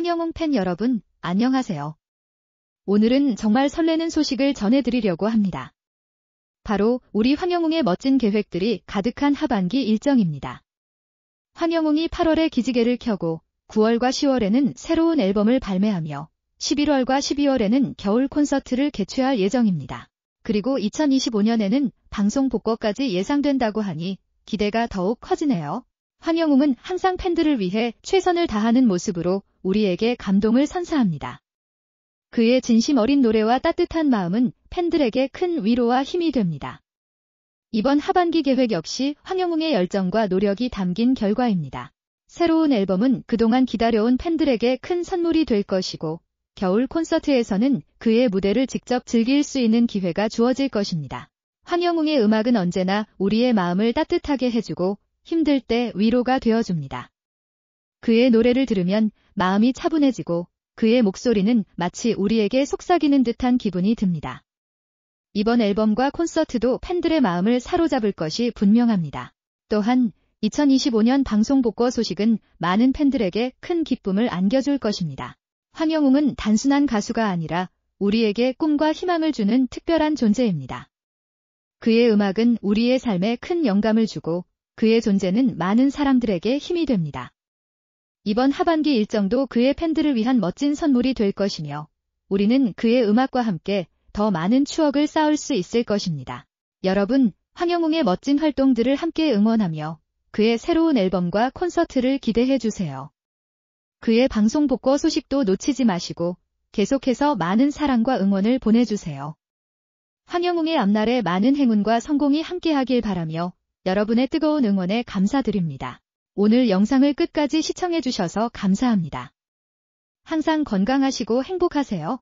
한영웅 팬 여러분, 안녕하세요. 오늘은 정말 설레는 소식을 전해드리려고 합니다. 바로 우리 황영웅의 멋진 계획들이 가득한 하반기 일정입니다. 황영웅이 8월에 기지개를 켜고 9월과 10월에는 새로운 앨범을 발매하며 11월과 12월에는 겨울 콘서트를 개최할 예정입니다. 그리고 2025년에는 방송 복고까지 예상된다고 하니 기대가 더욱 커지네요. 황영웅은 항상 팬들을 위해 최선을 다하는 모습으로 우리에게 감동을 선사합니다. 그의 진심 어린 노래와 따뜻한 마음은 팬들에게 큰 위로와 힘이 됩니다. 이번 하반기 계획 역시 황영웅의 열정과 노력이 담긴 결과입니다. 새로운 앨범은 그동안 기다려온 팬들에게 큰 선물이 될 것이고 겨울 콘서트에서는 그의 무대를 직접 즐길 수 있는 기회가 주어질 것입니다. 황영웅의 음악은 언제나 우리의 마음을 따뜻하게 해주고 힘들 때 위로가 되어줍니다. 그의 노래를 들으면 마음이 차분해지고 그의 목소리는 마치 우리에게 속삭이는 듯한 기분이 듭니다. 이번 앨범과 콘서트도 팬들의 마음을 사로잡을 것이 분명합니다. 또한 2025년 방송 복거 소식은 많은 팬들에게 큰 기쁨을 안겨줄 것입니다. 황영웅은 단순한 가수가 아니라 우리에게 꿈과 희망을 주는 특별한 존재입니다. 그의 음악은 우리의 삶에 큰 영감을 주고 그의 존재는 많은 사람들에게 힘이 됩니다. 이번 하반기 일정도 그의 팬들을 위한 멋진 선물이 될 것이며 우리는 그의 음악과 함께 더 많은 추억을 쌓을 수 있을 것입니다. 여러분, 황영웅의 멋진 활동들을 함께 응원하며 그의 새로운 앨범과 콘서트를 기대해 주세요. 그의 방송 복고 소식도 놓치지 마시고 계속해서 많은 사랑과 응원을 보내주세요. 황영웅의 앞날에 많은 행운과 성공이 함께하길 바라며 여러분의 뜨거운 응원에 감사드립니다. 오늘 영상을 끝까지 시청해주셔서 감사합니다. 항상 건강하시고 행복하세요.